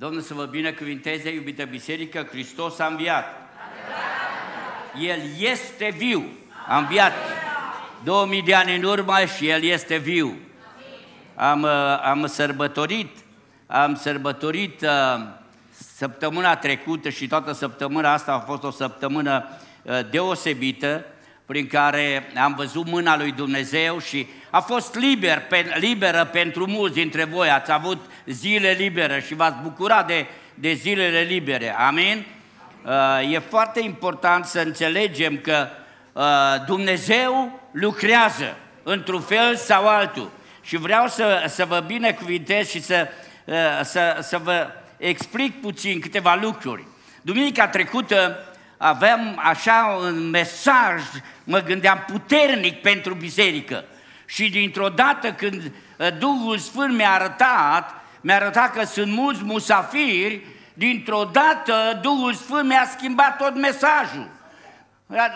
Domnul să vă binecuvinteze, iubită biserică, Hristos a înviat. El este viu. A înviat 2000 de ani în urmă și El este viu. Am, uh, am sărbătorit, am sărbătorit uh, săptămâna trecută și toată săptămâna asta a fost o săptămână uh, deosebită prin care am văzut mâna lui Dumnezeu și a fost liber, pe, liberă pentru mulți dintre voi, ați avut zile libere și v-ați bucurat de, de zilele libere, amin? Uh, e foarte important să înțelegem că uh, Dumnezeu lucrează într-un fel sau altul și vreau să, să vă binecuvintez și să, uh, să, să vă explic puțin câteva lucruri. Duminica trecută Aveam așa un mesaj, mă gândeam, puternic pentru biserică. Și dintr-o dată când eh, Duhul Sfânt mi-a arătat, mi-a arătat că sunt mulți musafiri, dintr-o dată Duhul Sfânt mi-a schimbat tot mesajul.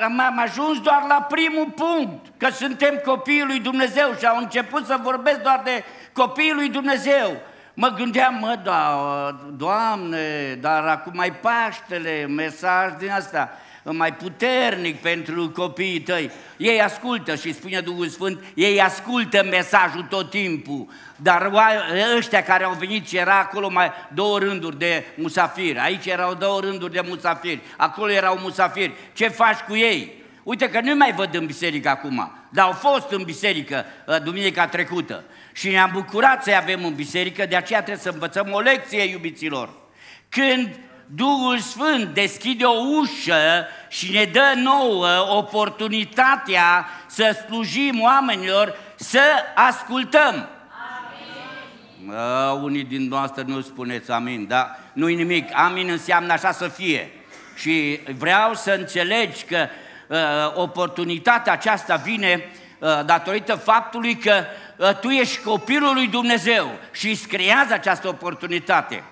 Am ajuns doar la primul punct, că suntem copiii lui Dumnezeu și au început să vorbesc doar de copiii lui Dumnezeu. Mă gândeam, mă, da, Doamne, dar acum mai Paștele, mesaj din asta, mai puternic pentru copiii tăi. Ei ascultă și spune Duhul Sfânt, ei ascultă mesajul tot timpul, dar ăștia care au venit și era acolo mai două rânduri de musafiri, aici erau două rânduri de musafiri, acolo erau musafiri, ce faci cu ei? Uite că nu mai văd în biserică acum, dar au fost în biserică uh, duminica trecută și ne-am bucurat să-i avem în biserică, de aceea trebuie să învățăm o lecție, iubiților. Când Duhul Sfânt deschide o ușă și ne dă nouă oportunitatea să slujim oamenilor, să ascultăm. Amin. A, unii din noastră nu spuneți amin, dar nu-i nimic. Amin înseamnă așa să fie. Și vreau să înțelegi că Uh, oportunitatea aceasta vine uh, datorită faptului că uh, tu ești copilul lui Dumnezeu și îți creează această oportunitate.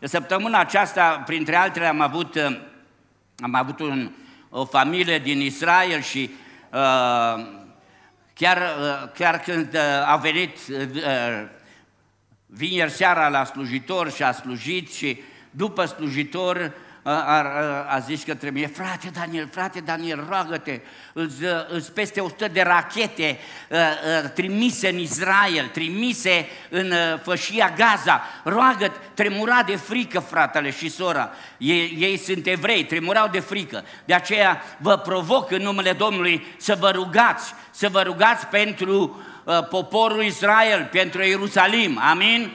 Săptămâna aceasta, printre altele, am avut, am avut un, o familie din Israel și chiar, chiar când a venit vineri seara la slujitor și a slujit și după slujitor a, a, a zis către mine, frate Daniel, frate Daniel, roagă-te, îți peste 100 de rachete a, ă, a, ă, trimise în Israel, trimise în a, ă, fășia Gaza, roagă tremura de frică fratele și sora, ei, ei sunt evrei, tremurau de frică, de aceea vă provoc în numele Domnului să vă rugați, să vă rugați pentru a, poporul Israel, pentru Ierusalim, amin?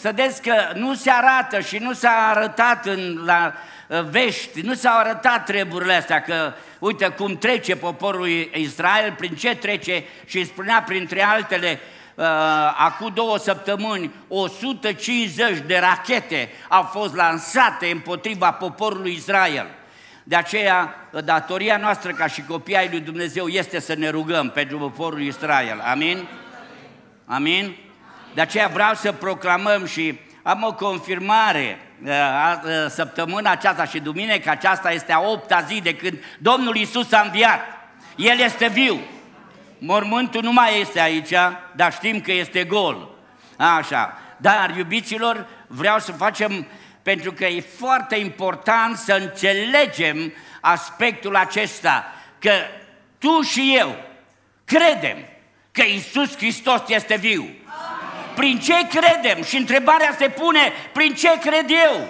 să vedeți că nu se arată și nu s-a arătat în, la uh, vești, nu s-au arătat treburile astea, că uite cum trece poporul Israel, prin ce trece și îi spunea printre altele, uh, acum două săptămâni, 150 de rachete au fost lansate împotriva poporului Israel. De aceea, datoria noastră ca și copii ai lui Dumnezeu este să ne rugăm pentru poporul Israel. Amin? Amin? De aceea vreau să proclamăm și am o confirmare uh, uh, săptămâna aceasta și duminică aceasta este a opta zi de când Domnul Isus a înviat. El este viu. Mormântul nu mai este aici, dar știm că este gol. Așa. Dar, iubiților, vreau să facem, pentru că e foarte important să înțelegem aspectul acesta, că tu și eu credem că Isus Hristos este viu prin ce credem? Și întrebarea se pune, prin ce cred eu?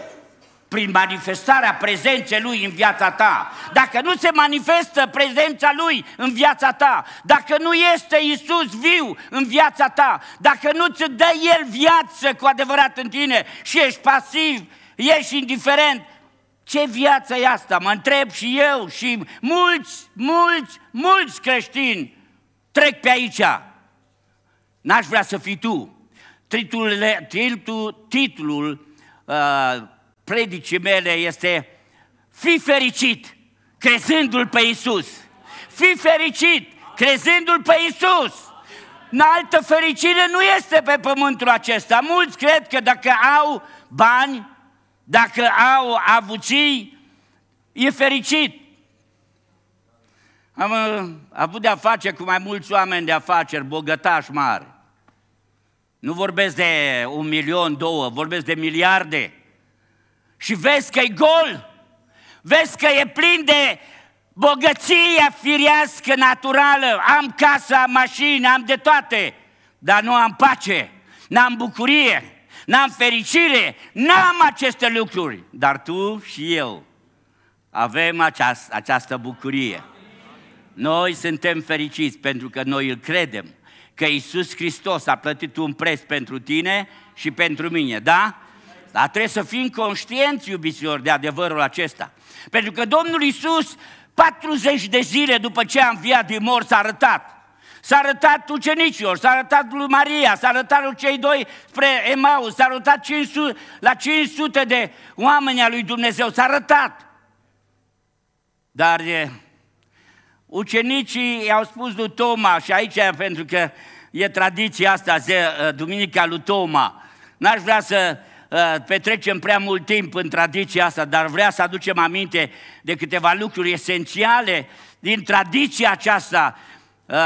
Prin manifestarea prezenței Lui în viața ta. Dacă nu se manifestă prezența Lui în viața ta, dacă nu este Isus viu în viața ta, dacă nu ți dă El viață cu adevărat în tine și ești pasiv, ești indiferent, ce viață e asta? Mă întreb și eu și mulți, mulți, mulți creștini trec pe aici. N-aș vrea să fii tu Titlul, titlul, titlul uh, predicii mele este Fi fericit crezându-L pe Iisus. Fi fericit crezându-L pe Iisus. În altă fericire nu este pe pământul acesta. Mulți cred că dacă au bani, dacă au avuții, e fericit. Am uh, avut de-a face cu mai mulți oameni de afaceri, bogătași mari. Nu vorbesc de un milion, două, vorbesc de miliarde. Și vezi că e gol, vezi că e plin de bogăția firească, naturală. Am casă, am mașini, am de toate, dar nu am pace, n-am bucurie, n-am fericire, n-am aceste lucruri. Dar tu și eu avem această, această bucurie. Noi suntem fericiți pentru că noi îl credem că Isus Hristos a plătit un preț pentru tine și pentru mine, da? Dar trebuie să fim conștienți, iubiților, de adevărul acesta. Pentru că Domnul Isus, 40 de zile după ce a înviat din mor, s-a arătat. S-a arătat ucenicilor, s-a arătat lui Maria, s-a arătat lui cei doi spre Emaus, s-a arătat 500, la 500 de oameni a lui Dumnezeu, s-a arătat. Dar Ucenicii i-au spus lui Toma, și aici pentru că e tradiția asta, zi, uh, Duminica lui Toma, n-aș vrea să uh, petrecem prea mult timp în tradiția asta, dar vrea să aducem aminte de câteva lucruri esențiale din tradiția aceasta, uh,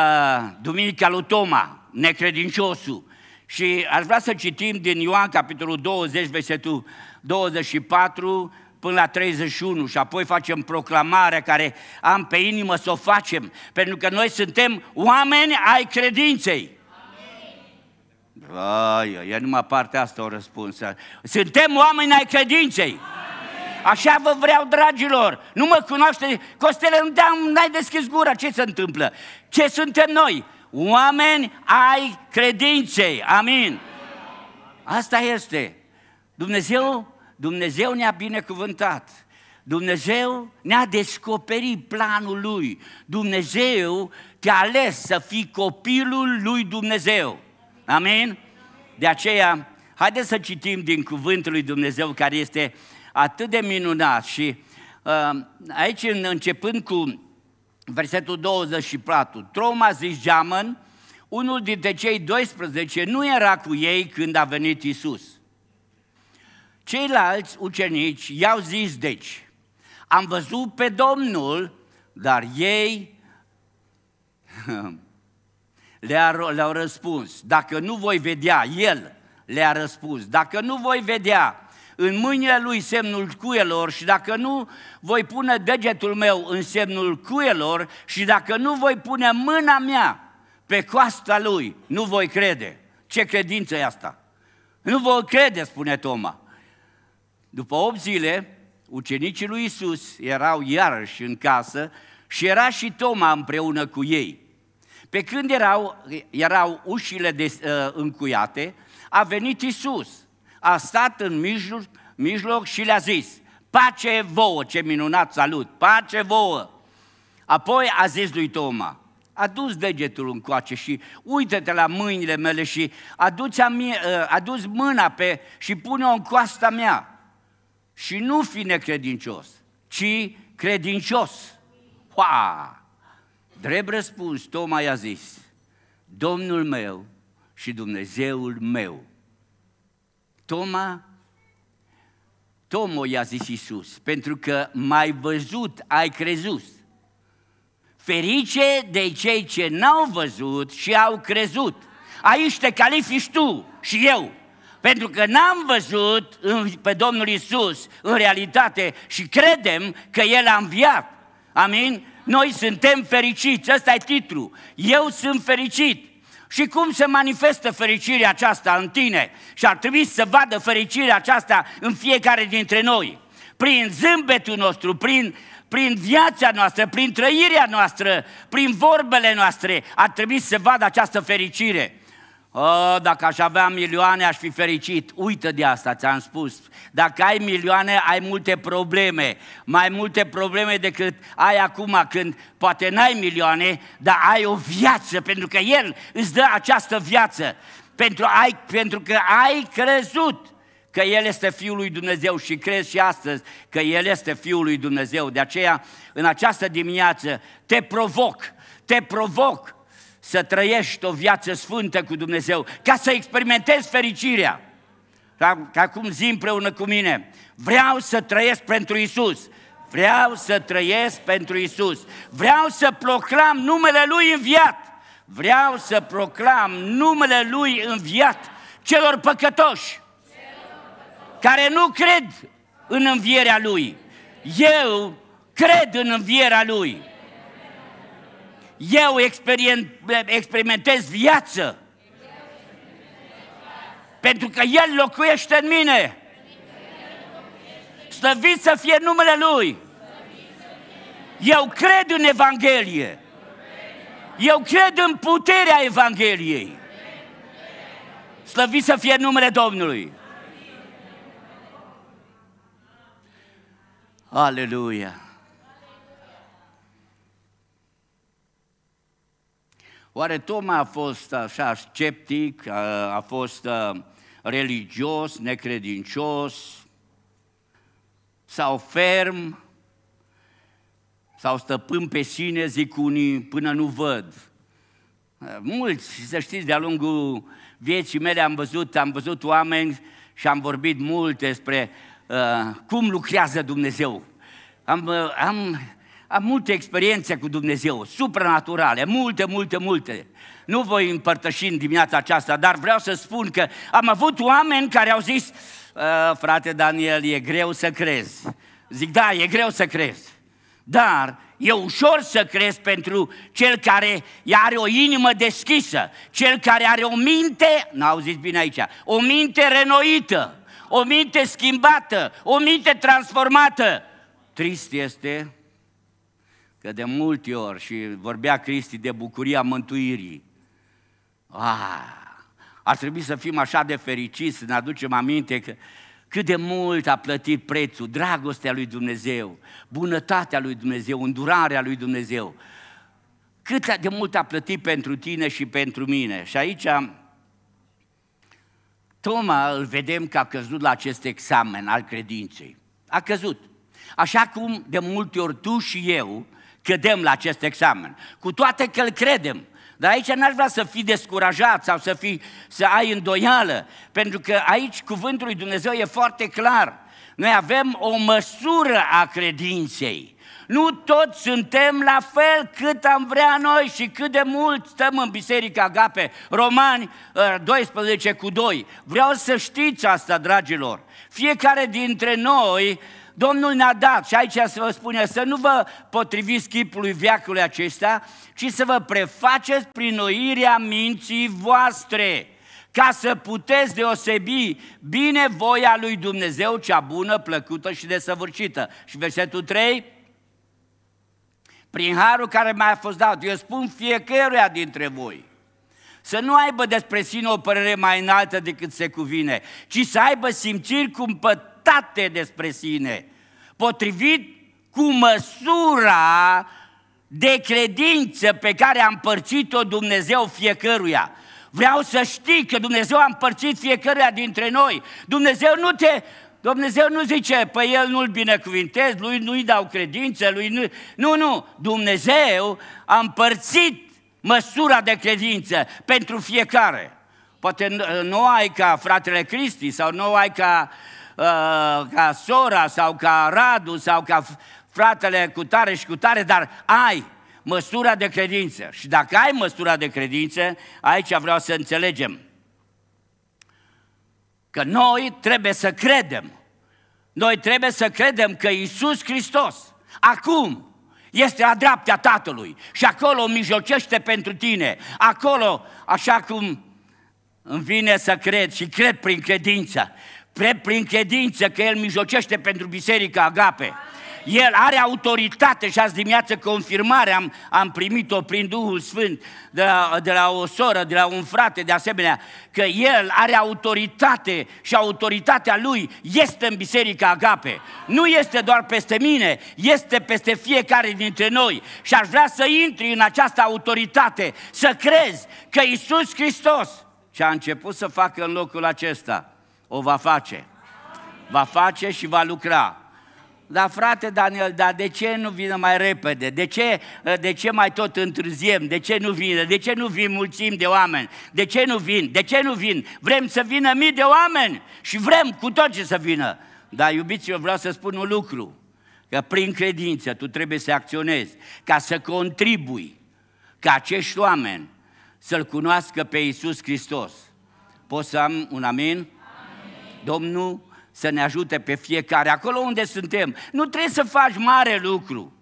Duminica lui Toma, necredinciosul. Și aș vrea să citim din Ioan, capitolul 20, versetul 24, până la 31 și apoi facem proclamarea care am pe inimă să o facem, pentru că noi suntem oameni ai credinței. Ai, ai, numai partea asta o răspuns. Suntem oameni ai credinței. Amin. Așa vă vreau, dragilor. Nu mă cunoaște. Costele, nu am, n-ai deschis gura. Ce se întâmplă? Ce suntem noi? Oameni ai credinței. Amin. Amin. Asta este. Dumnezeu Dumnezeu ne-a binecuvântat. Dumnezeu ne-a descoperit planul Lui. Dumnezeu te-a ales să fii copilul Lui Dumnezeu. Amin? De aceea, haideți să citim din cuvântul Lui Dumnezeu care este atât de minunat și uh, aici începând cu versetul 24, Troma geamăn, unul dintre cei 12, nu era cu ei când a venit Isus. Ceilalți ucenici i-au zis, deci, am văzut pe Domnul, dar ei le-au răspuns, dacă nu voi vedea, el le-a răspuns, dacă nu voi vedea în mâinile lui semnul cuielor și dacă nu voi pune degetul meu în semnul cuielor și dacă nu voi pune mâna mea pe coasta lui, nu voi crede. Ce credință e asta? Nu voi crede, spune Toma. După 8 zile, ucenicii lui Isus erau iarăși în casă și era și Toma împreună cu ei. Pe când erau, erau ușile de, uh, încuiate, a venit Isus, a stat în mijloc, mijloc și le-a zis, pace vouă, ce minunat salut, pace vouă. Apoi a zis lui Toma, adu-ți degetul încoace și uită-te la mâinile mele și adu-ți, amie, uh, ă, adu mâna pe și pune-o în coasta mea și nu fi necredincios, ci credincios. Ha! Drept răspuns, Toma i-a zis, Domnul meu și Dumnezeul meu. Toma, Tomo i-a zis Iisus, pentru că mai văzut, ai crezut. Ferice de cei ce n-au văzut și au crezut. Aici te califici tu și eu. Pentru că n-am văzut pe Domnul Isus în realitate și credem că El a înviat. Amin? Noi suntem fericiți, ăsta e titlu. Eu sunt fericit. Și cum se manifestă fericirea aceasta în tine? Și ar trebui să vadă fericirea aceasta în fiecare dintre noi. Prin zâmbetul nostru, prin, prin viața noastră, prin trăirea noastră, prin vorbele noastre, ar trebui să vadă această fericire. Oh, dacă aș avea milioane, aș fi fericit. Uită de asta, ți-am spus. Dacă ai milioane, ai multe probleme. Mai multe probleme decât ai acum, când poate n-ai milioane, dar ai o viață, pentru că El îți dă această viață. Pentru, ai, pentru că ai crezut că El este Fiul lui Dumnezeu și crezi și astăzi că El este Fiul lui Dumnezeu. De aceea, în această dimineață, te provoc, te provoc să trăiești o viață sfântă cu Dumnezeu, ca să experimentezi fericirea. Ca, ca cum zi împreună cu mine, vreau să trăiesc pentru Isus. Vreau să trăiesc pentru Isus. Vreau să proclam numele Lui înviat. Vreau să proclam numele Lui înviat celor păcătoși, celor păcătoși. care nu cred în învierea Lui. Eu cred în învierea Lui eu experimentez viață. Pentru că El locuiește în mine. Slăvit să fie numele Lui. Eu cred în Evanghelie. Eu cred în puterea Evangheliei. Slăvit să fie numele Domnului. Aleluia! Oare Toma a fost așa sceptic, a fost religios, necredincios, sau ferm, sau stăpân pe sine, zic unii, până nu văd. Mulți, să știți, de-a lungul vieții mele am văzut, am văzut oameni și am vorbit mult despre uh, cum lucrează Dumnezeu. Am, uh, am am multe experiențe cu Dumnezeu, supranaturale, multe, multe, multe. Nu voi împărtăși în dimineața aceasta, dar vreau să spun că am avut oameni care au zis, ă, frate Daniel, e greu să crezi. Zic, da, e greu să crezi. Dar e ușor să crezi pentru cel care are o inimă deschisă, cel care are o minte, n zis bine aici, o minte renoită, o minte schimbată, o minte transformată. Trist este Că de multe ori, și vorbea Cristi de bucuria mântuirii. Ah, ar trebui să fim așa de fericiți, să ne aducem aminte că cât de mult a plătit prețul, dragostea lui Dumnezeu, bunătatea lui Dumnezeu, îndurarea lui Dumnezeu. Cât de mult a plătit pentru tine și pentru mine. Și aici Toma îl vedem că a căzut la acest examen al credinței. A căzut. Așa cum de multe ori tu și eu cădem la acest examen. Cu toate că îl credem, dar aici n-aș vrea să fii descurajat sau să, fii, să ai îndoială, pentru că aici cuvântul lui Dumnezeu e foarte clar. Noi avem o măsură a credinței. Nu toți suntem la fel cât am vrea noi și cât de mult stăm în Biserica Agape. Romani 12 uh, cu 2. Vreau să știți asta, dragilor. Fiecare dintre noi Domnul ne-a dat și aici să vă spune să nu vă potriviți chipului viacului acesta, ci să vă prefaceți prin noirea minții voastre ca să puteți deosebi bine voia lui Dumnezeu, cea bună, plăcută și desăvârșită. Și versetul 3, prin harul care mai a fost dat, eu spun fiecăruia dintre voi, să nu aibă despre sine o părere mai înaltă decât se cuvine, ci să aibă simțiri cumpătate dreptate despre sine, potrivit cu măsura de credință pe care a împărțit-o Dumnezeu fiecăruia. Vreau să știi că Dumnezeu a împărțit fiecăruia dintre noi. Dumnezeu nu te... Dumnezeu nu zice, pe păi el nu-l binecuvintez, lui nu-i dau credință, lui nu... Nu, nu, Dumnezeu a împărțit măsura de credință pentru fiecare. Poate nu ai ca fratele Cristi sau nu ai ca uh, Uh, ca sora sau ca Radu sau ca fratele cu tare și cu tare, dar ai măsura de credință. Și dacă ai măsura de credință, aici vreau să înțelegem că noi trebuie să credem. Noi trebuie să credem că Isus Hristos, acum, este la dreapta Tatălui și acolo mijlocește pentru tine. Acolo, așa cum îmi vine să cred și cred prin credință, prin credință că El mijlocește pentru biserica Agape. El are autoritate și azi dimineață confirmare am, am primit-o prin Duhul Sfânt de la, de la o soră, de la un frate de asemenea, că El are autoritate și autoritatea Lui este în Biserica Agape. Nu este doar peste mine, este peste fiecare dintre noi și aș vrea să intri în această autoritate, să crezi că Isus Hristos ce a început să facă în locul acesta – o va face. Va face și va lucra. Dar frate Daniel, dar de ce nu vine mai repede? De ce, de ce mai tot întârziem? De ce nu vine? De ce nu vin mulțimi de oameni? De ce nu vin? De ce nu vin? Vrem să vină mii de oameni și vrem cu tot ce să vină. Dar iubiți, eu vreau să spun un lucru, că prin credință tu trebuie să acționezi ca să contribui ca acești oameni să-L cunoască pe Iisus Hristos. Poți să am un amin? Domnul să ne ajute pe fiecare acolo unde suntem. Nu trebuie să faci mare lucru,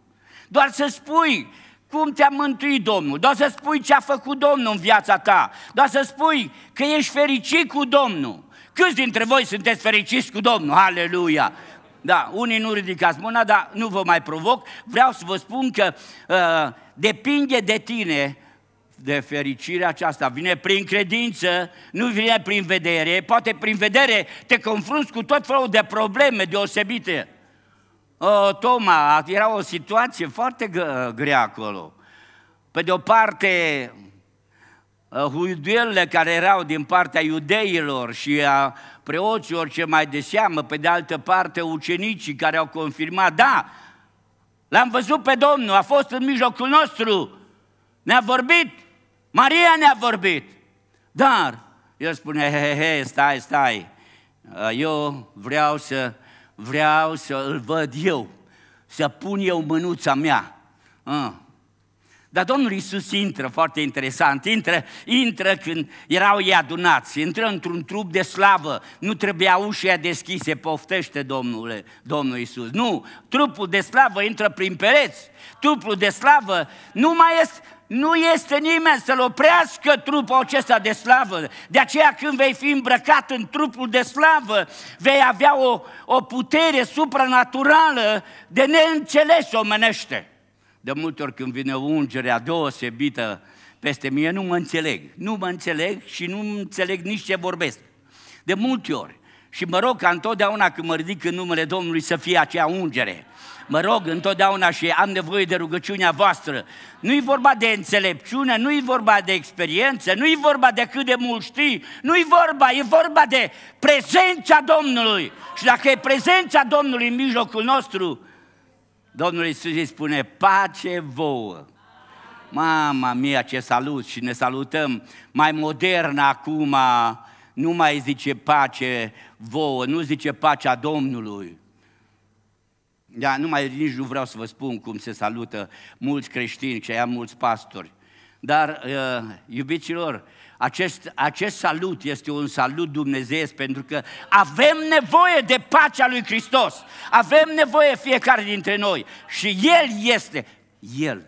doar să spui cum te-a mântuit Domnul, doar să spui ce a făcut Domnul în viața ta, doar să spui că ești fericit cu Domnul. Câți dintre voi sunteți fericiți cu Domnul? Aleluia! Da, unii nu ridicați mâna, dar nu vă mai provoc. Vreau să vă spun că uh, depinde de tine de fericirea aceasta vine prin credință, nu vine prin vedere. Poate prin vedere te confrunți cu tot felul de probleme deosebite. O, Toma, era o situație foarte grea acolo. Pe de o parte, uh, huiduielile care erau din partea iudeilor și a preoților ce mai de seamă, pe de altă parte ucenicii care au confirmat, da, l-am văzut pe Domnul, a fost în mijlocul nostru, ne-a vorbit, Maria ne-a vorbit. Dar el spune, he, he, he, stai, stai, eu vreau să, vreau să îl văd eu, să pun eu mânuța mea. Ah. Dar Domnul Isus intră, foarte interesant, intră, intră când erau ei adunați, intră într-un trup de slavă, nu trebuia ușa deschise, poftește Domnule, Domnul Isus. Nu, trupul de slavă intră prin pereți, trupul de slavă nu mai este, nu este nimeni să-l oprească trupul acesta de slavă. De aceea când vei fi îmbrăcat în trupul de slavă, vei avea o, o putere supranaturală de neînțeles omenește. De multe ori când vine ungerea deosebită peste mine, nu mă înțeleg. Nu mă înțeleg și nu înțeleg nici ce vorbesc. De multe ori. Și mă rog ca întotdeauna când mă ridic în numele Domnului să fie acea ungere mă rog întotdeauna și am nevoie de rugăciunea voastră. Nu-i vorba de înțelepciune, nu-i vorba de experiență, nu-i vorba de cât de mult știi, nu-i vorba, e vorba de prezența Domnului. Și dacă e prezența Domnului în mijlocul nostru, Domnul Iisus îi spune, pace vouă. Mama mia, ce salut și ne salutăm mai modern acum, nu mai zice pace vouă, nu zice pacea Domnului, da, nu mai nici nu vreau să vă spun cum se salută mulți creștini, că am mulți pastori. Dar, uh, iubiților, acest, acest salut este un salut dumnezeiesc pentru că avem nevoie de pacea lui Hristos. Avem nevoie fiecare dintre noi și El este, El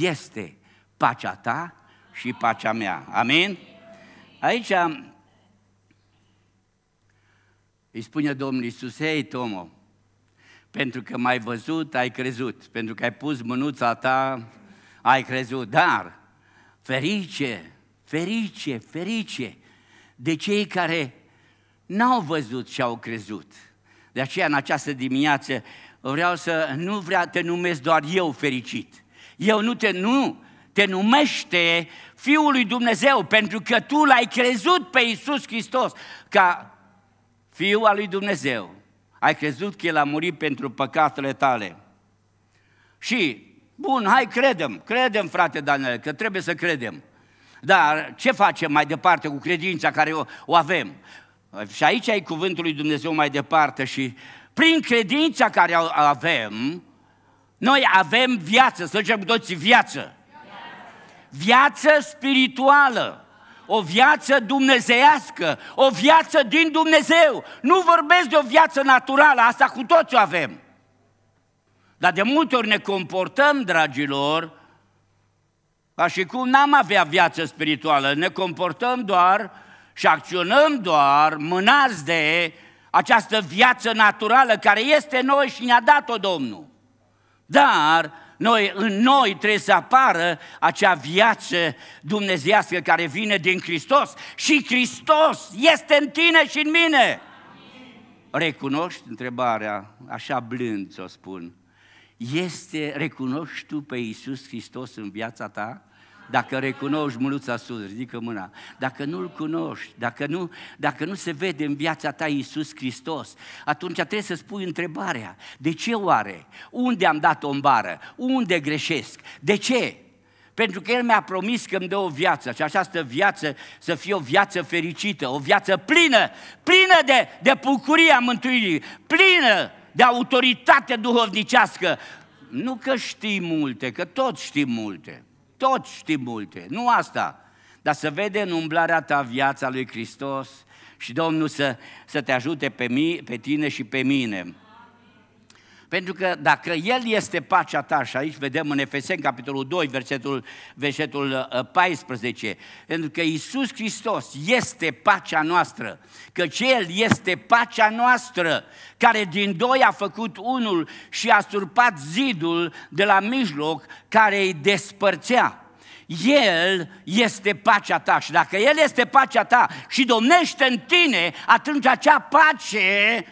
este pacea ta și pacea mea. Amin? Aici îi spune Domnul Iisus, hei Tomo, pentru că m-ai văzut, ai crezut, pentru că ai pus mânuța ta, ai crezut. Dar, ferice, ferice, ferice de cei care n-au văzut și au crezut. De aceea, în această dimineață, vreau să nu vrea te numesc doar eu fericit. Eu nu te, nu, te numește Fiul lui Dumnezeu, pentru că tu l-ai crezut pe Isus Hristos ca Fiul al lui Dumnezeu ai crezut că El a murit pentru păcatele tale. Și, bun, hai credem, credem frate Daniel, că trebuie să credem. Dar ce facem mai departe cu credința care o, o avem? Și aici ai cuvântul lui Dumnezeu mai departe și prin credința care o avem, noi avem viață, să zicem toți viață. Viață spirituală o viață dumnezeiască, o viață din Dumnezeu. Nu vorbesc de o viață naturală, asta cu toți o avem. Dar de multe ori ne comportăm, dragilor, ca și cum n-am avea viață spirituală, ne comportăm doar și acționăm doar mânați de această viață naturală care este noi și ne-a dat-o Domnul. Dar noi, în noi trebuie să apară acea viață dumnezească care vine din Hristos. Și Hristos este în tine și în mine. Recunoști întrebarea, așa blând să o spun. Este, recunoști tu pe Iisus Hristos în viața ta? Dacă recunoști, mânuța sus, ridică mâna. Dacă nu-L cunoști, dacă nu, dacă nu se vede în viața ta Iisus Hristos, atunci trebuie să spui întrebarea, de ce oare? Unde am dat o bară? Unde greșesc? De ce? Pentru că El mi-a promis că îmi dă o viață și această viață să fie o viață fericită, o viață plină, plină de, de bucuria mântuirii, plină de autoritate duhovnicească. Nu că știi multe, că toți știm multe. Toți știm multe, nu asta. Dar să vede în umblarea ta viața lui Hristos și Domnul să, să te ajute pe, mi, pe tine și pe mine. Pentru că dacă El este pacea ta, și aici vedem în Efeseni, capitolul 2, versetul, versetul 14, uh, pentru că Isus Hristos este pacea noastră, că El este pacea noastră, care din doi a făcut unul și a surpat zidul de la mijloc care îi despărțea. El este pacea ta și dacă El este pacea ta și domnește în tine, atunci acea pace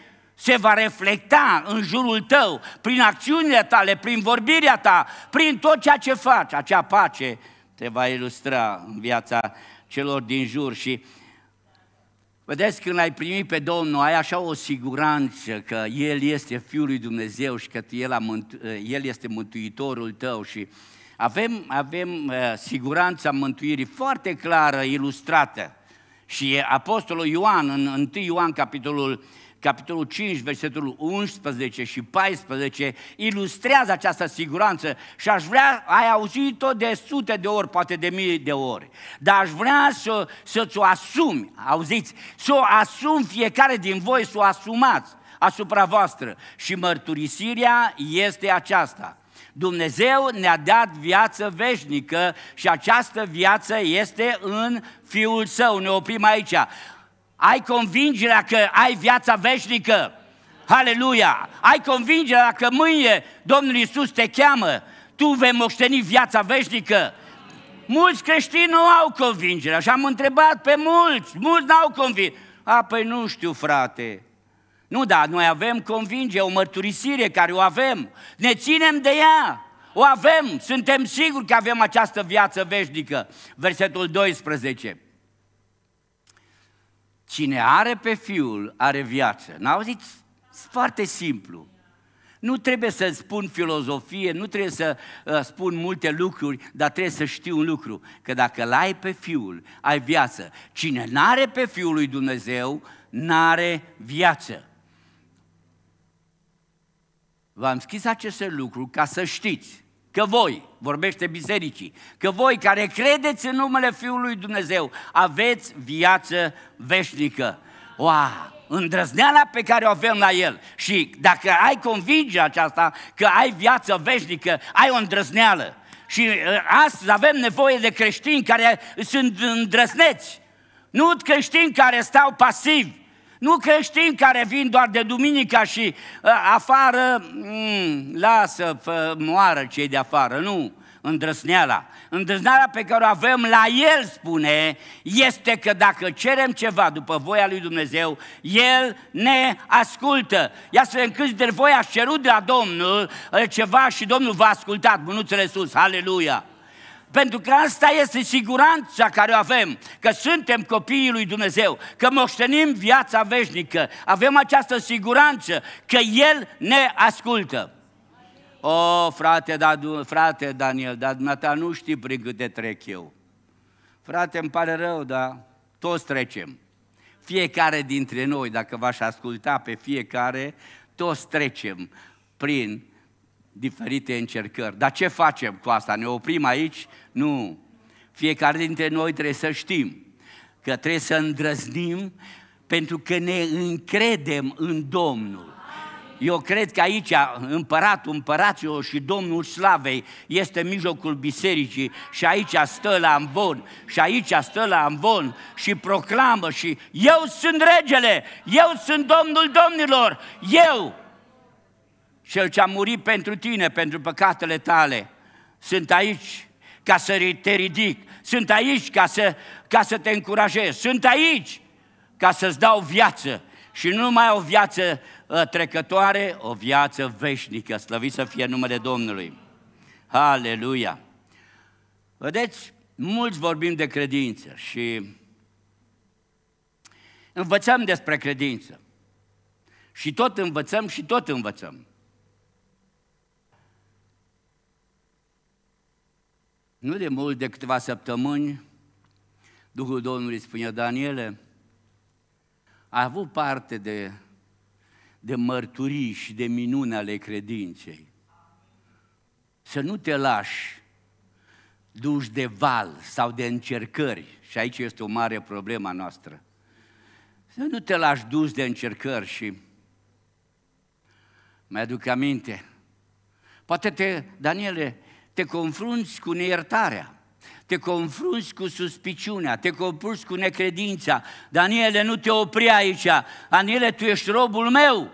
se va reflecta în jurul tău, prin acțiunile tale, prin vorbirea ta, prin tot ceea ce faci. Acea pace te va ilustra în viața celor din jur și Vedeți, când ai primit pe Domnul, ai așa o siguranță că El este Fiul lui Dumnezeu și că El, a mântu- El este Mântuitorul tău și avem, avem uh, siguranța mântuirii foarte clară, ilustrată. Și Apostolul Ioan, în 1 Ioan, capitolul capitolul 5, versetul 11 și 14, ilustrează această siguranță și aș vrea, ai auzit-o de sute de ori, poate de mii de ori, dar aș vrea să, să-ți o asumi, auziți, să o asumi fiecare din voi, să o asumați asupra voastră. Și mărturisirea este aceasta. Dumnezeu ne-a dat viață veșnică și această viață este în Fiul Său. Ne oprim aici. Ai convingerea că ai viața veșnică? Aleluia! Ai convingerea că mâine Domnul Isus te cheamă, tu vei moșteni viața veșnică. Mulți creștini nu au convingerea și am întrebat pe mulți, mulți n-au convingerea. A, păi nu știu, frate. Nu, da, noi avem convinge, o mărturisire care o avem. Ne ținem de ea. O avem, suntem siguri că avem această viață veșnică. Versetul 12. Cine are pe Fiul, are viață. N-auziți? Foarte simplu. Nu trebuie să spun filozofie, nu trebuie să uh, spun multe lucruri, dar trebuie să știu un lucru, că dacă l-ai pe Fiul, ai viață. Cine n-are pe Fiul lui Dumnezeu, n-are viață. V-am scris aceste lucruri ca să știți că voi, vorbește bisericii, că voi care credeți în numele Fiului Dumnezeu, aveți viață veșnică. Wow! Îndrăzneala pe care o avem la El și dacă ai convingerea aceasta că ai viață veșnică, ai o îndrăzneală. Și ă, astăzi avem nevoie de creștini care sunt îndrăzneți, nu creștini care stau pasivi, nu creștini care vin doar de duminica și uh, afară, mm, lasă, fă, moară cei de afară, nu, îndrăsneala. Îndrăzneala pe care o avem la El, spune, este că dacă cerem ceva după voia lui Dumnezeu, El ne ascultă. Ia să încât de voi ați cerut de la Domnul ă, ceva și Domnul v-a ascultat, mânuțele sus, aleluia! Pentru că asta este siguranța care o avem, că suntem copiii lui Dumnezeu, că moștenim viața veșnică, avem această siguranță că El ne ascultă. O, oh, frate, da, frate Daniel, dar dumneata nu știi prin câte trec eu. Frate, îmi pare rău, dar toți trecem. Fiecare dintre noi, dacă v-aș asculta pe fiecare, toți trecem prin diferite încercări. Dar ce facem cu asta? Ne oprim aici nu. Fiecare dintre noi trebuie să știm că trebuie să îndrăznim pentru că ne încredem în Domnul. Eu cred că aici împăratul împăraților și Domnul Slavei este în mijlocul bisericii și aici stă la amvon și aici stă la amvon și proclamă și eu sunt regele, eu sunt Domnul Domnilor, eu, cel ce a murit pentru tine, pentru păcatele tale, sunt aici ca să te ridic, sunt aici ca să, ca să te încurajez, sunt aici ca să-ți dau viață și nu numai o viață uh, trecătoare, o viață veșnică, slăvit să fie numele Domnului. Aleluia! Vedeți, mulți vorbim de credință și învățăm despre credință. Și tot învățăm și tot învățăm. Nu de mult, de câteva săptămâni, Duhul Domnului spune, Daniele, a avut parte de, de mărturii și de minune ale credinței. Să nu te lași duși de val sau de încercări, și aici este o mare problemă a noastră. Să nu te lași dus de încercări și mai aduc aminte. Poate te, Daniele, te confrunți cu neiertarea, te confrunți cu suspiciunea, te confrunți cu necredința. Daniele, nu te opri aici. Daniele, tu ești robul meu.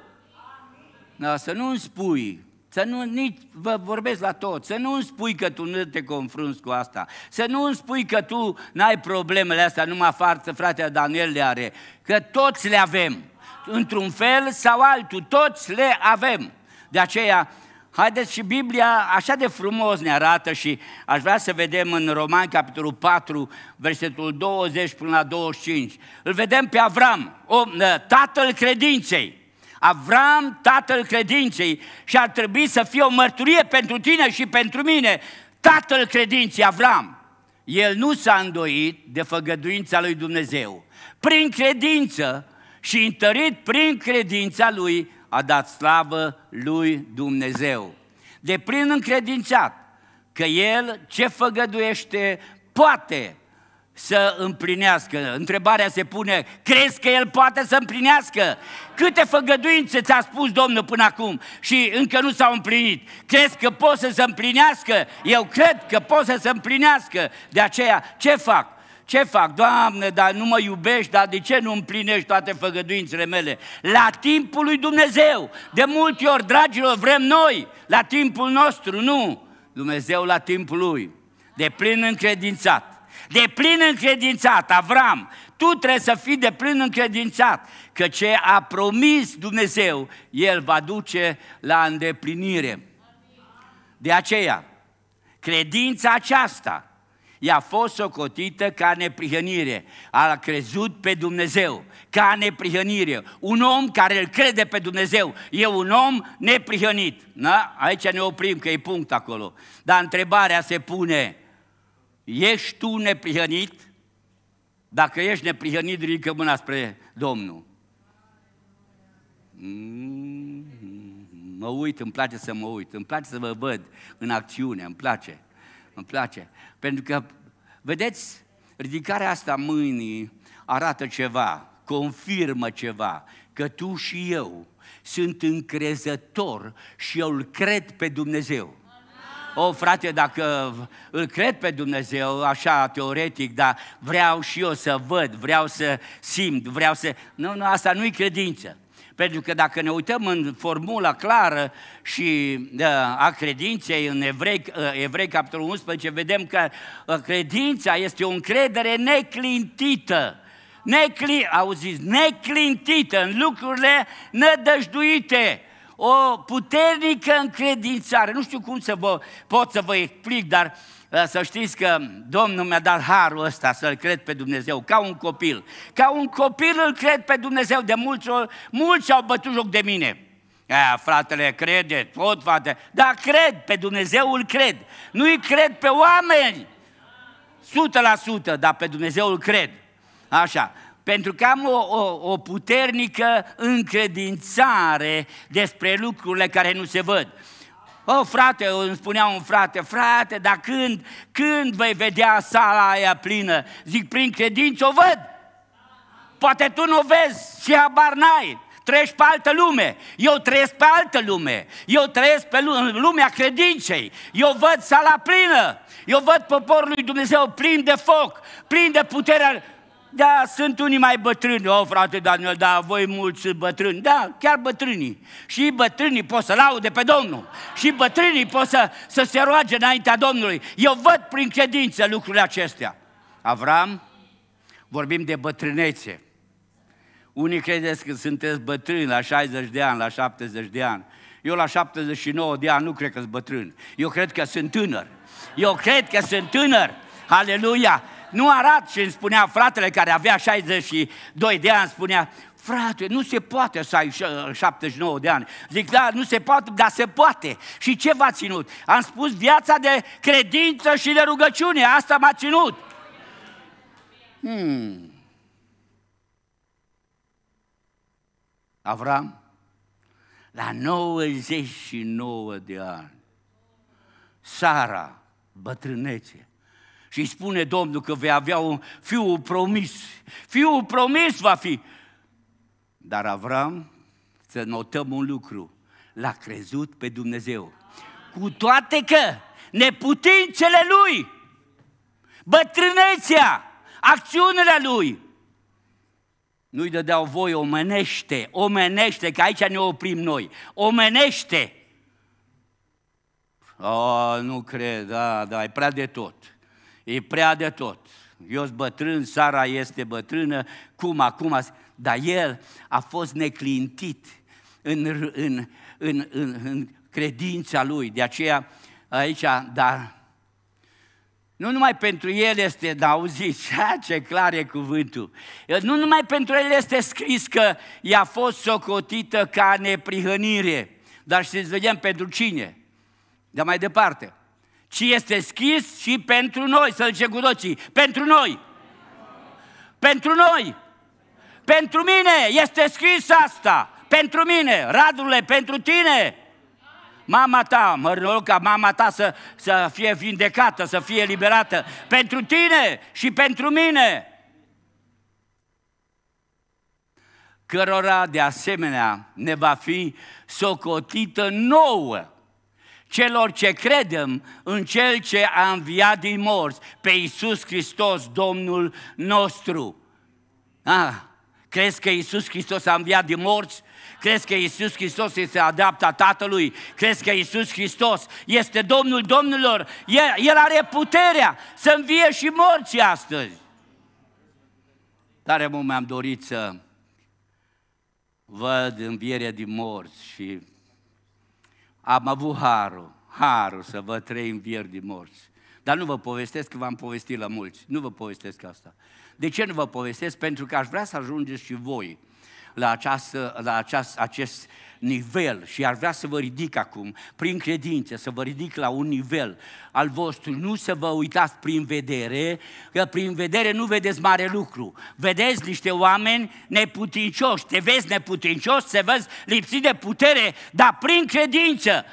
Da, să nu îmi spui, să nu, nici vă vorbesc la tot, să nu îmi spui că tu nu te confrunți cu asta, să nu îmi spui că tu n-ai problemele astea, numai față fratele Daniel le are, că toți le avem, într-un fel sau altul, toți le avem. De aceea, Haideți și Biblia așa de frumos ne arată și aș vrea să vedem în Roman, capitolul 4, versetul 20 până la 25. Îl vedem pe Avram, om, tatăl credinței. Avram, tatăl credinței și ar trebui să fie o mărturie pentru tine și pentru mine. Tatăl credinței, Avram. El nu s-a îndoit de făgăduința lui Dumnezeu. Prin credință și întărit prin credința lui a dat slavă lui Dumnezeu. De plin încredințat că El ce făgăduiește poate să împlinească. Întrebarea se pune, crezi că El poate să împlinească? Câte făgăduințe ți-a spus Domnul până acum și încă nu s-au împlinit? Crezi că poți să se împlinească? Eu cred că poți să se împlinească. De aceea, ce fac? Ce fac? Doamne, dar nu mă iubești, dar de ce nu împlinești toate făgăduințele mele? La timpul lui Dumnezeu. De multe ori, dragilor, vrem noi, la timpul nostru, nu. Dumnezeu la timpul lui. De plin încredințat. De plin încredințat, Avram, tu trebuie să fii de plin încredințat că ce a promis Dumnezeu, El va duce la îndeplinire. De aceea, credința aceasta i-a fost socotită ca neprihănire. A crezut pe Dumnezeu, ca neprihănire. Un om care îl crede pe Dumnezeu e un om neprihănit. na? Aici ne oprim, că e punct acolo. Dar întrebarea se pune, ești tu neprihănit? Dacă ești neprihănit, ridică mâna spre Domnul. Mm, mă uit, îmi place să mă uit, îmi place să vă văd în acțiune, îmi place. Îmi place. Pentru că, vedeți, ridicarea asta mâinii arată ceva, confirmă ceva, că tu și eu sunt încrezător și eu îl cred pe Dumnezeu. O, oh, frate, dacă îl cred pe Dumnezeu, așa teoretic, dar vreau și eu să văd, vreau să simt, vreau să... Nu, nu, asta nu-i credință. Pentru că dacă ne uităm în formula clară și da, a credinței în Evrei, ă, Evrei capitolul 11, vedem că ă, credința este o încredere neclintită necli, auziți, neclintită în lucrurile nădăjduite, o puternică încredințare. Nu știu cum să vă, pot să vă explic, dar uh, să știți că Domnul mi-a dat harul ăsta să-L cred pe Dumnezeu, ca un copil. Ca un copil îl cred pe Dumnezeu, de mulți, mulți au bătut joc de mine. Aia, fratele, crede, tot frate, dar cred pe Dumnezeu, îl cred. Nu-i cred pe oameni, 100%, dar pe Dumnezeu îl cred. Așa, pentru că am o, o, o puternică încredințare despre lucrurile care nu se văd oh frate, îmi spunea un frate, frate, dar când, când vei vedea sala aia plină? Zic, prin credință o văd. Poate tu nu o vezi și habar n-ai. Treci pe altă lume. Eu trăiesc pe altă lume. Eu trăiesc pe lumea credinței. Eu văd sala plină. Eu văd poporul lui Dumnezeu plin de foc, plin de puterea da, sunt unii mai bătrâni, o, oh, frate Daniel, da, voi mulți bătrâni, da, chiar bătrânii. Și bătrânii pot să laude pe Domnul. Și bătrânii pot să, să se roage înaintea Domnului. Eu văd prin credință lucrurile acestea. Avram, vorbim de bătrânețe. Unii credeți că sunteți bătrâni la 60 de ani, la 70 de ani. Eu la 79 de ani nu cred că sunt bătrân. Eu cred că sunt tânăr. Eu cred că sunt tânăr. Aleluia! nu arat și îmi spunea fratele care avea 62 de ani, spunea, frate, nu se poate să ai 79 uh, de ani. Zic, da, nu se poate, dar se poate. Și ce v-a ținut? Am spus viața de credință și de rugăciune, asta m-a ținut. Hmm. Avram, la 99 de ani, Sara, bătrânețe, și îi spune Domnul că vei avea un fiu promis. Fiul promis va fi. Dar Avram, să notăm un lucru, l-a crezut pe Dumnezeu. Cu toate că neputințele lui, bătrânețea, acțiunile lui, nu-i dădeau voi omenește, omenește, că aici ne oprim noi, omenește. Oh, nu cred, da, da, e prea de tot e prea de tot. Eu sunt bătrân, Sara este bătrână, cum, acum? Dar el a fost neclintit în, în, în, în, în credința lui. De aceea, aici, dar nu numai pentru el este, dar auziți, ah, ce clar e cuvântul. Nu numai pentru el este scris că i-a fost socotită ca neprihănire, dar știți, vedem pentru cine. Dar mai departe, ci este scris și pentru noi, să zice cu toții, pentru noi. Pentru noi. Pentru mine este scris asta. Pentru mine, Radule, pentru tine. Mama ta, mă ca mama ta să, să fie vindecată, să fie liberată. Pentru tine și pentru mine. Cărora de asemenea ne va fi socotită nouă celor ce credem în Cel ce a înviat din morți, pe Iisus Hristos, Domnul nostru. Ah, crezi că Iisus Hristos a înviat din morți? Crezi că Iisus Hristos este adapta Tatălui? Crezi că Iisus Hristos este Domnul Domnilor? El, El are puterea să învie și morții astăzi. Tare mult mi-am dorit să văd învierea din morți și am avut harul, harul să vă trei învieri din morți. Dar nu vă povestesc că v-am povestit la mulți. Nu vă povestesc asta. De ce nu vă povestesc? Pentru că aș vrea să ajungeți și voi la, această, la aceast, acest nivel și ar vrea să vă ridic acum, prin credință, să vă ridic la un nivel al vostru. Nu să vă uitați prin vedere, că prin vedere nu vedeți mare lucru. Vedeți niște oameni neputincioși, te vezi neputincios, se vezi lipsit de putere, dar prin credință,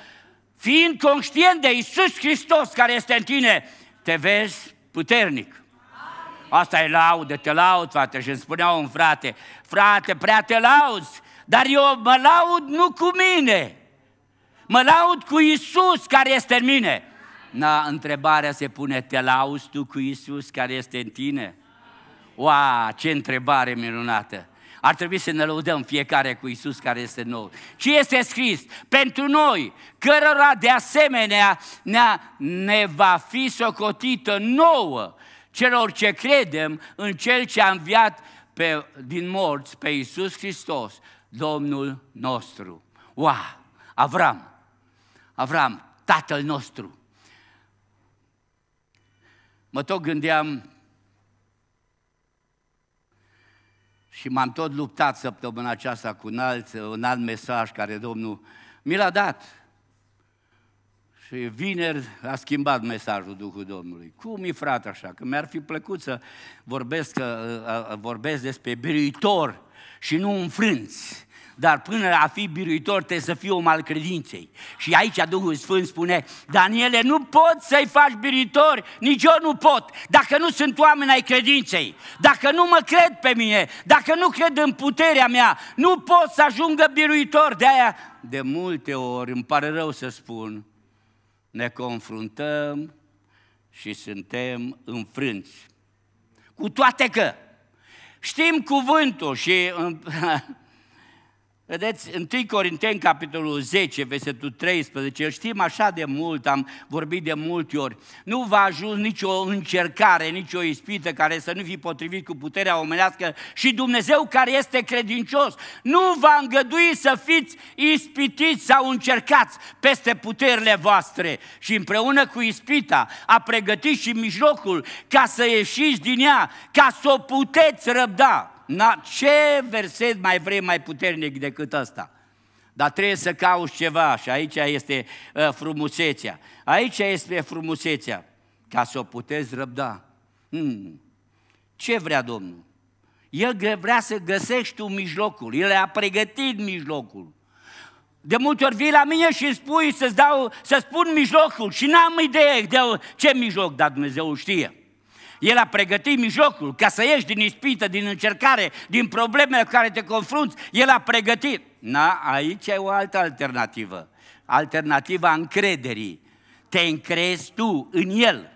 fiind conștient de Isus Hristos care este în tine, te vezi puternic. Asta e laudă, te laud, frate. Și îmi spunea un frate, frate, prea te lauzi, dar eu mă laud nu cu mine, mă laud cu Isus care este în mine. Na, întrebarea se pune, te lauzi tu cu Isus care este în tine? Ua, ce întrebare minunată! Ar trebui să ne lăudăm fiecare cu Isus care este nou. Ce este scris? Pentru noi, cărora de asemenea ne, ne va fi socotită nouă celor ce credem în Cel ce a înviat pe, din morți pe Isus Hristos Domnul nostru. Wow! Avram! Avram, tatăl nostru! Mă tot gândeam și m-am tot luptat săptămâna aceasta cu un alt, un alt mesaj care Domnul mi l-a dat. Și vineri a schimbat mesajul Duhul Domnului. Cum e frate așa? Că mi-ar fi plăcut să vorbesc, că, vorbesc despre biruitor și nu înfrânți. Dar până la a fi biruitor trebuie să fii om al credinței. Și aici Duhul Sfânt spune, Daniele, nu pot să-i faci biruitori, nici eu nu pot, dacă nu sunt oameni ai credinței, dacă nu mă cred pe mine, dacă nu cred în puterea mea, nu pot să ajungă biruitor. De aia, de multe ori, îmi pare rău să spun, ne confruntăm și suntem înfrânți. Cu toate că știm cuvântul și Vedeți, 1 Corinteni, capitolul 10, versetul 13, îl știm așa de mult, am vorbit de multe ori. Nu va ajuns nicio încercare, nicio ispită care să nu fi potrivit cu puterea omenească și Dumnezeu care este credincios nu va îngădui să fiți ispitiți sau încercați peste puterile voastre și împreună cu ispita a pregătit și mijlocul ca să ieșiți din ea, ca să o puteți răbda. Na, ce verset mai vrei mai puternic decât ăsta? Dar trebuie să cauți ceva și aici este uh, frumusețea. Aici este frumusețea, ca să o puteți răbda. Hmm. Ce vrea Domnul? El vrea să găsești tu mijlocul, El a pregătit mijlocul. De multe ori vii la mine și spui să-ți dau, să spun mijlocul și n-am idee de ce mijloc, dar Dumnezeu știe. El a pregătit mijlocul ca să ieși din ispită, din încercare, din problemele cu care te confrunți. El a pregătit. Na, aici e o altă alternativă. Alternativa încrederii. Te încrezi tu în El.